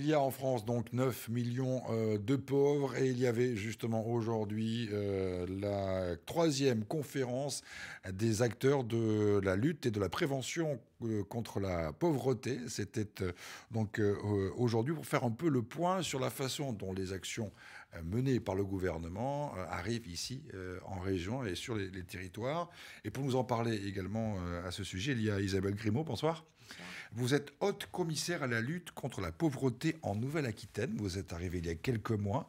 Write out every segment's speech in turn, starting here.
il y a en France donc 9 millions euh, de pauvres et il y avait justement aujourd'hui euh, la troisième conférence des acteurs de la lutte et de la prévention euh, contre la pauvreté. C'était donc aujourd'hui pour faire un peu le point sur la façon dont les actions menées par le gouvernement arrivent ici en région et sur les, territoires. Et pour nous en parler également à ce sujet, il y a Isabelle Grimaud. Bonsoir. Vous êtes haute commissaire à la lutte contre la pauvreté en Nouvelle-Aquitaine. Vous êtes arrivé il y a quelques mois.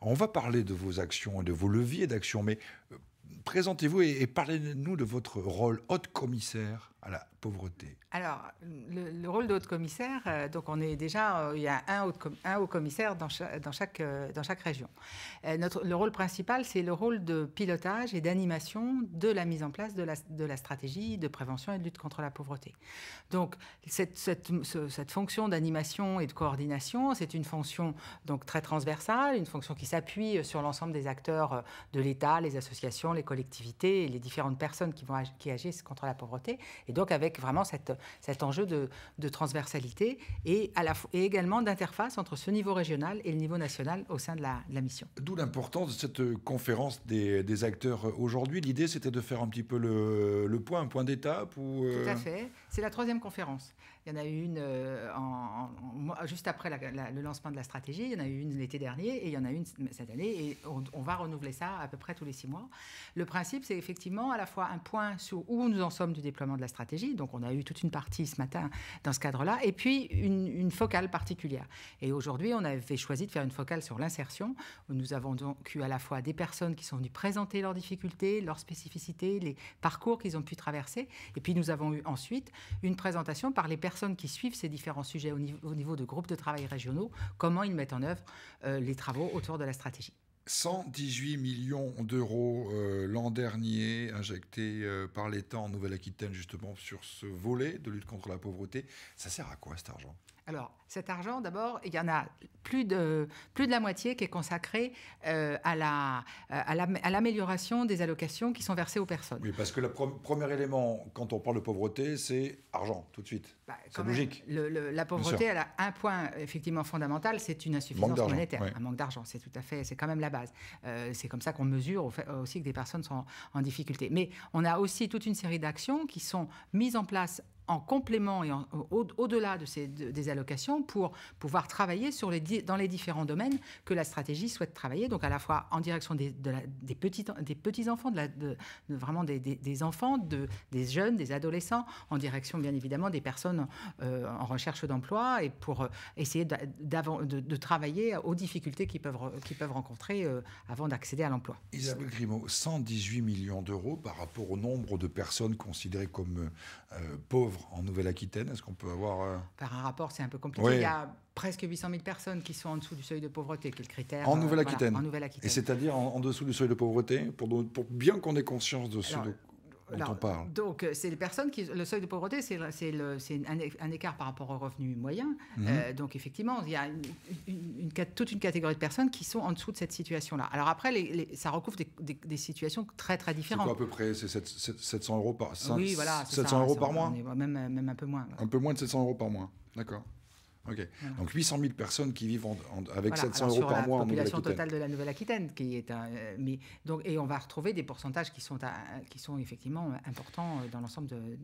On va parler de vos actions et de vos leviers d'action, mais euh, présentez-vous et, parlez-nous de votre rôle haute commissaire à la pauvreté Alors, le, rôle de haut-commissaire, euh, donc on est déjà, euh, il y a un haut-commissaire dans, dans, chaque, euh, dans chaque région. notre, le rôle principal, c'est le rôle de pilotage et d'animation de la mise en place de la, de la, stratégie de prévention et de lutte contre la pauvreté. Donc, cette, cette, cette fonction d'animation et de coordination, c'est une fonction donc très transversale, une fonction qui s'appuie sur l'ensemble des acteurs de l'État, les associations, les collectivités et les différentes personnes qui, vont qui agissent contre la pauvreté et donc avec vraiment cet enjeu de, transversalité et, également d'interface entre ce niveau régional et le niveau national au sein de la, mission. D'où l'importance de cette euh, conférence des, acteurs euh, aujourd'hui. L'idée, c'était de faire un petit peu le, point, un point d'étape Tout à euh, fait. C'est la troisième conférence. Il y en a eu une euh, en, juste après le lancement de la stratégie, il y en a eu une l'été dernier et il y en a une cette année. Et on, va renouveler ça à peu près tous les six mois. Le principe, c'est effectivement à la fois un point sur où nous en sommes du déploiement de la stratégie. Donc on a eu toute une partie ce matin dans ce cadre-là. Et puis une, une, focale particulière. Et aujourd'hui, on avait choisi de faire une focale sur l'insertion. Nous avons donc eu à la fois des personnes qui sont venues présenter leurs difficultés, leurs spécificités, les parcours qu'ils ont pu traverser. Et puis nous avons eu ensuite une présentation par les personnes personnes qui suivent ces différents sujets au niveau, de groupes de travail régionaux, comment ils mettent en œuvre euh, les travaux autour de la stratégie. 118 millions d'euros euh, l'an dernier injectés euh, par l'État en Nouvelle-Aquitaine justement sur ce volet de lutte contre la pauvreté. Ça sert à quoi cet argent alors, cet argent, d'abord, il y en a plus de, plus de la moitié qui est consacrée euh, à, la, à, l'amélioration des allocations qui sont versées aux personnes. Oui, parce que le premier élément, quand on parle de pauvreté, c'est argent, tout de suite. Bah, c'est logique. la pauvreté, elle a un point effectivement fondamental, c'est une insuffisance monétaire, un manque d'argent. C'est tout à fait, c'est quand même la base. Euh, c'est comme ça qu'on mesure aussi que des personnes sont en difficulté. Mais on a aussi toute une série d'actions qui sont mises en place en complément et au-delà de des allocations pour pouvoir travailler sur les, dans les différents domaines que la stratégie souhaite travailler, donc à la fois en direction des, petits, petits enfants, de, la, vraiment des, enfants, des jeunes, des adolescents, en direction bien évidemment des personnes euh, en recherche d'emploi et pour euh, essayer de, travailler aux difficultés qu'ils peuvent, rencontrer euh, avant d'accéder à l'emploi. Isabelle Grimaud, 118 millions d'euros par rapport au nombre de personnes considérées comme pauvres en Nouvelle-Aquitaine Est-ce qu'on peut avoir... Euh, Par un rapport, c'est un peu compliqué. Il y a presque 800 000 personnes qui sont en dessous du seuil de pauvreté, Quel le critère... Euh, en Nouvelle-Aquitaine. Et c'est-à-dire en, dessous du seuil de pauvreté, pour, bien qu'on ait conscience de ce... Donc, euh, c'est les personnes qui. Le seuil de pauvreté, c'est un, écart par rapport au revenu moyen. Mhm. Euh, donc, effectivement, il y a toute une catégorie de personnes qui sont en dessous de cette situation-là. Alors, après, ça recouvre des, situations très, très différentes. C'est quoi à peu près C'est 700 euros par, mois ?— oui, voilà, 700 euros par mois Même, un peu moins. Un peu moins de 700 euros par mois. D'accord. Donc 800 000 personnes qui vivent avec 700 euros par mois en Nouvelle-Aquitaine. population totale de la Nouvelle-Aquitaine, qui est euh, mais, donc, et on va retrouver des pourcentages qui sont, qui sont effectivement importants euh, dans l'ensemble de,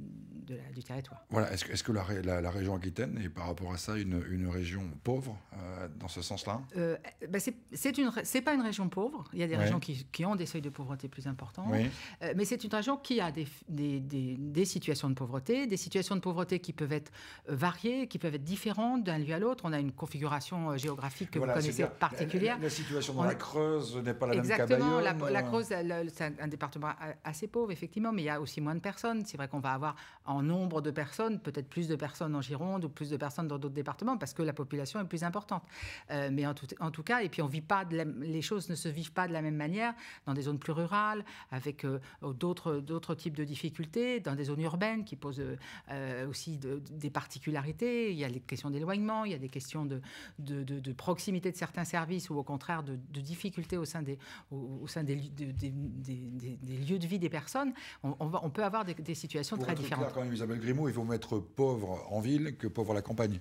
du territoire. Voilà, est-ce que, la, région Aquitaine est par rapport à ça une, région pauvre euh, dans ce sens-là euh, bah C'est pas une région pauvre, il y a des régions qui, ont des seuils de pauvreté plus importants, euh, mais c'est une région qui a des, situations de pauvreté, des situations de pauvreté qui peuvent être euh, variées, qui peuvent être différentes d'un lieu à l'autre. On a une configuration géographique que vous connaissez particulière. La, situation dans la Creuse n'est pas la même qu'à la, Creuse, c'est un département assez pauvre, effectivement, mais il y a aussi moins de personnes. C'est vrai qu'on va avoir en en nombre de personnes, peut-être plus de personnes en Gironde ou plus de personnes dans d'autres départements, parce que la population est plus importante. Euh, mais en tout, en tout, cas, et puis on vit pas de les choses ne se vivent pas de la même manière dans des zones plus rurales, avec euh, d'autres, types de difficultés, dans des zones urbaines qui posent euh, aussi des particularités. Il y a les questions d'éloignement, il y a des questions de, de, proximité de certains services ou au contraire de, difficultés au sein des, au, sein des, des, lieux de vie des personnes. On, peut avoir des, situations très différentes. Isabelle Grimaud, il faut mettre pauvre en ville que pauvre à la campagne.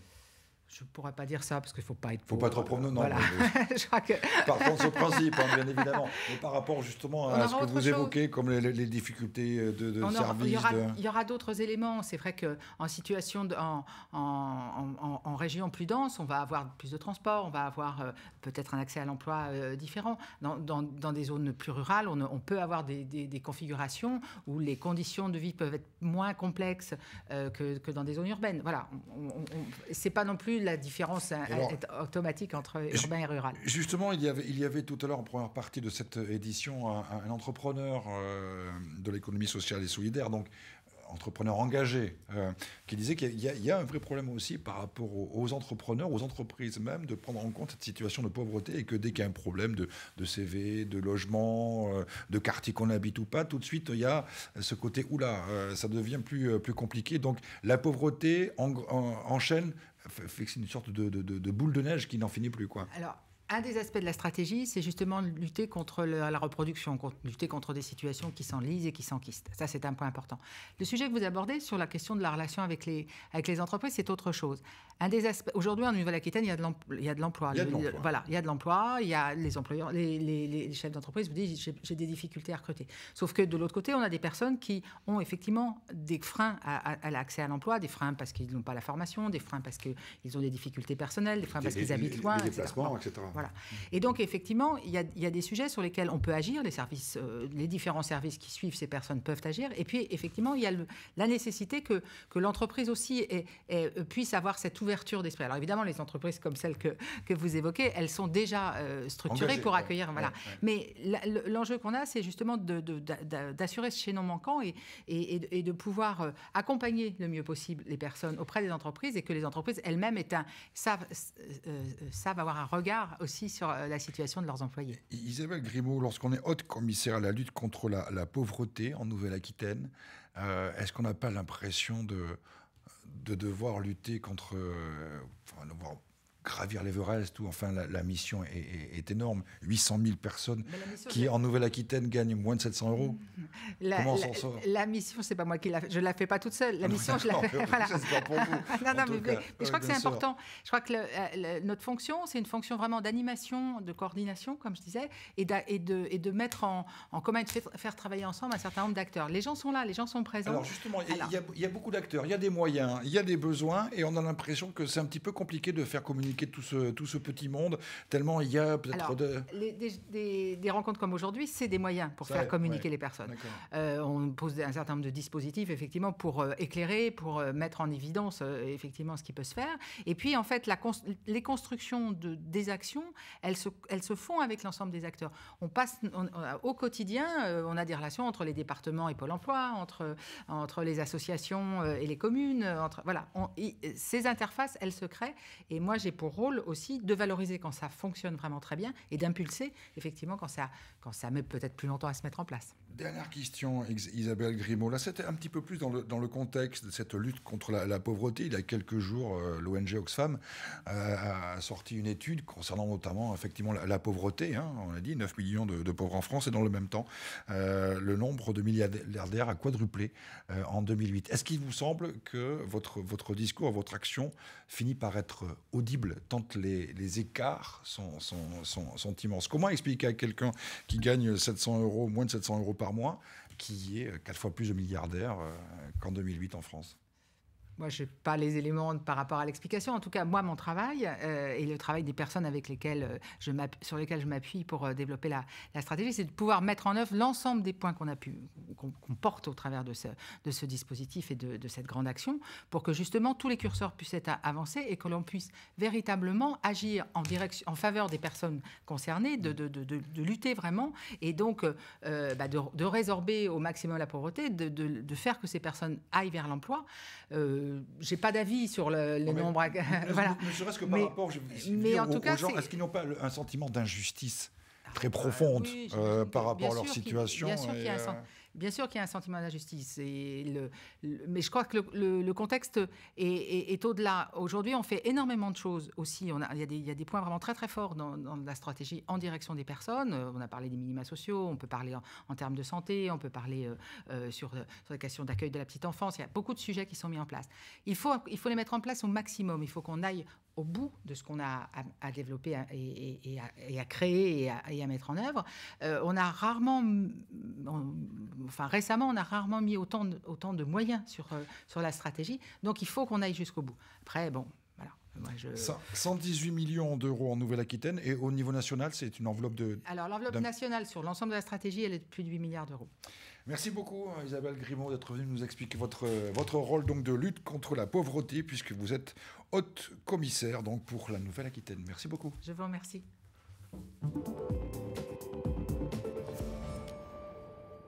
Je ne pourrais pas dire ça parce qu'il ne faut pas être. faut pas être provenant, non. Par contre, ce principe, hein, bien évidemment. Mais par rapport justement à ce que vous évoquez, comme les, difficultés euh, de, service. Il y aura, d'autres éléments. C'est vrai qu'en situation, en, en, région plus dense, on va avoir plus de transport, on va avoir euh, peut-être un accès à l'emploi euh, différent. Dans, dans, des zones plus rurales, on, peut avoir des, des, configurations où les conditions de vie peuvent être moins complexes que, que, dans des zones urbaines. Voilà. C'est pas non plus la différence est automatique entre urbain et rural. Justement, il y avait, il y avait tout à l'heure en première partie de cette édition un, entrepreneur euh, de l'économie sociale et solidaire, donc entrepreneur engagé, euh, qui disait qu'il y, a un vrai problème aussi par rapport aux, entrepreneurs, aux entreprises même, de prendre en compte cette situation de pauvreté et que dès qu'il y a un problème de, CV, de logement, euh, de quartier qu'on habite ou pas, tout de suite, il y a ce côté, oula, là, euh, ça devient plus, plus compliqué. Donc la pauvreté en, en, enchaîne c'est une sorte de, de, boule de neige qui n'en finit plus. Quoi. Alors, un des aspects de la stratégie, c'est justement lutter contre la reproduction, lutter contre des situations qui s'enlisent et qui s'enquistent. Ça, c'est un point important. Le sujet que vous abordez sur la question de la relation avec les, entreprises, c'est autre chose. Un des aujourd'hui, en Nouvelle-Aquitaine, il y a de l'emploi. Voilà, il y a de l'emploi, il y a les employeurs, les, chefs d'entreprise vous disent j'ai des difficultés à recruter. Sauf que de l'autre côté, on a des personnes qui ont effectivement des freins à, l'accès à l'emploi, des freins parce qu'ils n'ont pas la formation, des freins parce qu'ils ont des difficultés personnelles, des freins parce qu'ils habitent loin, les déplacements, etc. Et donc, effectivement, il y a, des sujets sur lesquels on peut agir, les services, euh, les différents services qui suivent ces personnes peuvent agir. Et puis, effectivement, il y a la nécessité que, l'entreprise aussi euh, puisse avoir cette ouverture d'esprit. Alors, évidemment, les entreprises comme celles que, vous évoquez, elles sont déjà euh, structurées pour accueillir, voilà. Mais l'enjeu qu'on a, c'est justement d'assurer ce chaînon manquant et, et, de, pouvoir accompagner le mieux possible les personnes auprès des entreprises et que les entreprises elles-mêmes savent avoir un regard aussi sur euh, la situation de leurs employés. Isabelle Grimaud, lorsqu'on est haute commissaire à la lutte contre la, pauvreté en Nouvelle-Aquitaine, euh, est-ce qu'on n'a pas l'impression de, devoir lutter contre, euh, gravir l'Everest, tout. enfin la, mission est, énorme. 800 000 personnes qui, en Nouvelle-Aquitaine, gagnent moins de 700 euros. La, mission, c'est pas moi qui la Je la fais pas toute seule. La ah mission, je la non, je crois que c'est important. Je crois que euh, notre fonction, c'est une fonction vraiment d'animation, de coordination, comme je disais, et, de, et de, mettre en, commun et de faire, travailler ensemble un certain nombre d'acteurs. Les gens sont là, les gens sont présents. Alors justement, il y a beaucoup d'acteurs, il y a des moyens, il y a des besoins, et on a l'impression que c'est un petit peu compliqué de faire communiquer tout ce, tout ce petit monde, tellement il y a peut-être de... des, des, rencontres comme aujourd'hui, c'est des moyens pour faire communiquer les personnes. Euh, on pose un certain nombre de dispositifs, effectivement, pour euh, éclairer, pour euh, mettre en évidence, effectivement, ce qui peut se faire. Et puis, en fait, la les constructions de, des actions, elles se, elles se font avec l'ensemble des acteurs. On passe au quotidien, on a des relations entre les départements et Pôle emploi, entre, entre les associations et les communes. Entre, voilà, ces interfaces, elles se créent. Et moi, j'ai pour rôle aussi de valoriser quand ça fonctionne vraiment très bien et d'impulser effectivement quand ça, quand ça met peut-être plus longtemps à se mettre en place. Dernière question, Isabelle Grimaud. Là, c'était un petit peu plus dans le, dans le contexte de cette lutte contre la, pauvreté. Il y a quelques jours, euh, l'ONG Oxfam euh, a sorti une étude concernant notamment effectivement la, pauvreté. Hein, on a dit 9 millions de, pauvres en France et dans le même temps, euh, le nombre de milliardaires a quadruplé en 2008. Est-ce qu'il vous semble que votre, votre discours, votre action finit par être audible tant les, les écarts sont, sont, sont, sont immenses Comment expliquer à quelqu'un qui gagne 700 euros, moins de 700 euros par par mois, qui est euh, quatre fois plus de milliardaires euh, qu'en 2008 en France moi, je n'ai pas les éléments par rapport à l'explication. En tout cas, moi, mon travail euh, et le travail des personnes avec lesquelles euh, je sur lesquelles je m'appuie pour euh, développer la, stratégie, c'est de pouvoir mettre en œuvre l'ensemble des points qu'on a pu, qu'on porte au travers de ce, de ce dispositif et de, cette grande action, pour que justement tous les curseurs puissent être avancés et que l'on puisse véritablement agir en direction, en faveur des personnes concernées, de, de lutter vraiment et donc bah, de, résorber au maximum la pauvreté, de, faire que ces personnes aillent vers l'emploi j'ai pas d'avis sur le, les mais, nombres. voilà. Ne, serait-ce que par mais, rapport, je, en tout cas, aux gens, est-ce qu'ils n'ont pas un sentiment d'injustice très profonde euh, par rapport à leur situation. Bien sûr qu'il y, a un sentiment d'injustice. et le, mais je crois que le, contexte est, au-delà. Aujourd'hui, on fait énormément de choses aussi. On il, y a des, points vraiment très très forts dans, la stratégie en direction des personnes. Euh, on a parlé des minima sociaux, on peut parler en, termes de santé, on peut parler euh, sur, sur, la question d'accueil de la petite enfance. Il y a beaucoup de sujets qui sont mis en place. Il faut, il faut les mettre en place au maximum. Il faut qu'on aille au bout de ce qu'on a à, développer et, à, créer et à, mettre en œuvre. Euh, on a rarement, enfin récemment, on a rarement mis autant de, moyens sur, euh, sur la stratégie. Donc il faut qu'on aille jusqu'au bout. Après, bon, moi, 118 millions d'euros en Nouvelle-Aquitaine et au niveau national, c'est une enveloppe de... Alors l'enveloppe nationale sur l'ensemble de la stratégie, elle est de plus de 8 milliards d'euros. Merci beaucoup hein, Isabelle Grimaud d'être venue nous expliquer votre, votre rôle donc de lutte contre la pauvreté puisque vous êtes haute commissaire donc pour la Nouvelle-Aquitaine. Merci beaucoup. Je vous remercie.